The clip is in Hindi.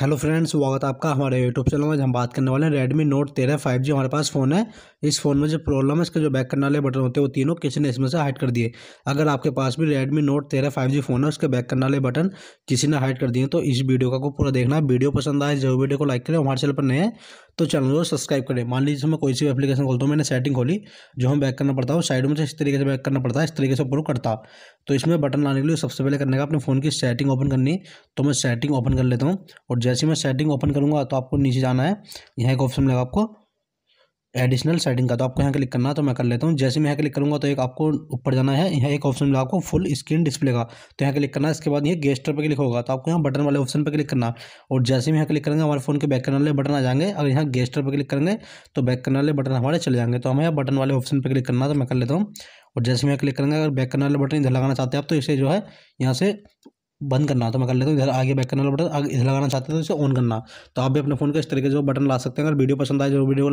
हेलो फ्रेंड्स स्वागत है आपका हमारे यूट्यूब चैनल में हम बात करने वाले हैं रेडमी नोट तेरह फाइव जी हमारे पास फ़ोन है इस फ़ोन में जो प्रॉब्लम है इसके जो बैक करने वाले बटन होते हैं वो तीनों किसी ने इसमें से हाइड कर दिए अगर आपके पास भी रेडमी नोट तेरह फाइव जी फ़ोन है उसके बैक करने वाले बटन किसी ने हाइड कर दिए तो इस वीडियो का को पूरा देखना वीडियो पसंद आए जरूर वीडियो को लाइक करें हमारे चैनल पर नए तो चैनल को सब्सक्राइब करें मान लीजिए मैं कोई सी एप्लीकेशन खोलता हूँ मैंने सेटिंग खोली जो हम बैक करना पड़ता है वो साइड में से इस तरीके से बैक करना पड़ता है इस तरीके से ऊपर करता तो इसमें बटन लाने के लिए सबसे पहले करने का अपने फ़ोन की सेटिंग ओपन करनी तो मैं सेटिंग ओपन कर लेता हूँ और जैसे मैं सेटिंग ओपन करूँगा तो आपको नीचे जाना है यहाँ एक ऑप्शन मिलेगा आपको एडिशनल सेटिंग का तो आपको यहाँ क्लिक करना है तो मैं कर लेता हूँ जैसे मैं यहाँ क्लिक करूँगा तो एक आपको ऊपर जाना है यहाँ एक ऑप्शन मिला आपको फुल स्क्रीन डिस्प्ले का तो यहाँ क्लिक करना है इसके बाद ये गेस्टर पर क्लिक होगा तो आपको यहाँ बटन वाले ऑप्शन पर क्लिक करना और जैसे मैं यहाँ क्लिक करेंगे हमारे फोन के बैक करने वाले बटन आ जाएंगे अगर यहाँ गेस्टर पर क्लिक करेंगे तो बैक करने वाले बटन हमारे चले जाएंगे तो हमें यहाँ बटन वाले ऑप्शन पर क्लिक करना तो मैं कर लेता हूँ और जैसे मैं क्लिक करेंगे अगर बैक करने वाले बटन इधर लगाना चाहते हैं आप तो इसे जो है यहाँ से बंद करना तो मैं कर लेता हूँ इधर आगे बैक करने वाला बटन इधर लगाना चाहते हैं तो इसे ऑन करना तो आप भी अपने फोन का इस तरीके से जो बटन ला सकते हैं अगर वीडियो पसंद आए जो वीडियो